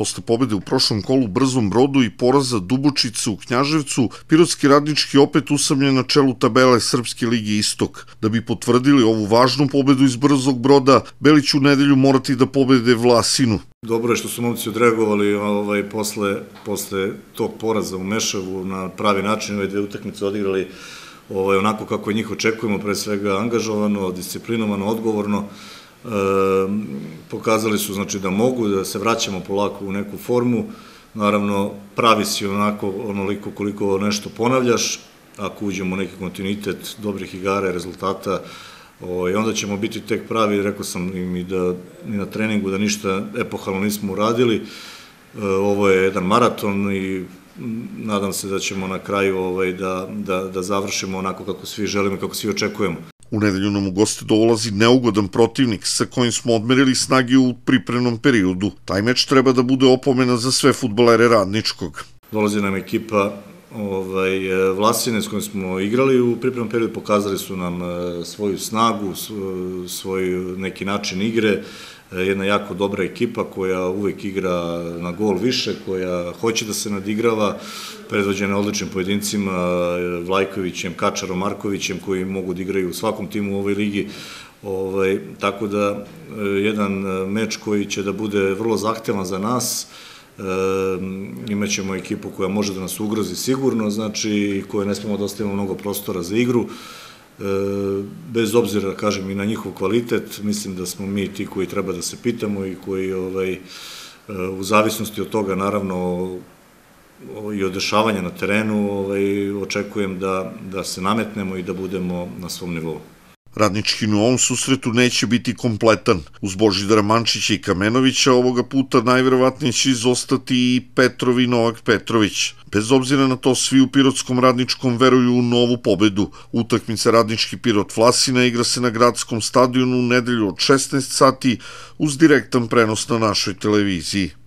Posle pobede u prošlom kolu Brzom Brodu i poraza Dubočice u Knjaževcu, Pirotski radnički opet usamljen na čelu tabele Srpske ligi Istok. Da bi potvrdili ovu važnu pobedu iz Brzog Broda, Beli će u nedelju morati da pobede Vlasinu. Dobro je što su momci odreagovali ovaj, posle, posle tog poraza u Mešavu na pravi način, ove dve utakmice odigrali ovaj, onako kako njih očekujemo, pre svega angažovano, disciplinovano, odgovorno. Ehm, pokazali su znači, da mogu, da se vraćamo polako u neku formu, naravno pravi si onako onoliko koliko nešto ponavljaš, ako uđemo u neki kontinuitet dobrih igara i rezultata, i ovaj, onda ćemo biti tek pravi, rekao sam im i da ni na treningu da ništa epohalno nismo uradili, ehm, ovo je jedan maraton i nadam se da ćemo na kraju ovaj, da, da, da završimo onako kako svi želimo i kako svi očekujemo. U nedelju nam u goste dolazi neugodan protivnik sa kojim smo odmerili snage u pripremnom periodu. Taj meč treba da bude opomena za sve futbolere radničkog. Dolazi nam ekipa ovaj, Vlasine s kojim smo igrali u pripremnom periodu, pokazali su nam eh, svoju snagu, svoj neki način igre, E, jedna jako dobra ekipa koja uvek igra na gol više, koja hoće da se nadigrava, predvođena odličnim pojedincima, e, Vlajkovićem, Kačarom, Markovićem, koji mogu da igraju u svakom timu u ovoj ligi. Ovaj, tako da, e, jedan meč koji će da bude vrlo zahtevan za nas, E, imaćemo ekipu koja može da nas ugrozi sigurno, znači koja ne smemo da ostavimo mnogo prostora za igru bez obzira, kažem, i na njihov kvalitet, mislim da smo mi ti koji treba da se pitamo i koji, ovaj, eh, u zavisnosti od toga, naravno, i od dešavanja na terenu, ovaj, očekujem da, da se nametnemo i da budemo na svom nivou. Radnički u ovom susretu neće biti kompletan. Uz Božidara Mančića i Kamenovića ovoga puta najverovatnije će izostati i i Novak Petrović. Bez obzira na to, svi u Pirotskom radničkom veruju u novu pobedu. Utakmica radnički Pirot Vlasina igra se na gradskom stadionu u nedelju od 16 sati uz direktan prenos na našoj televiziji.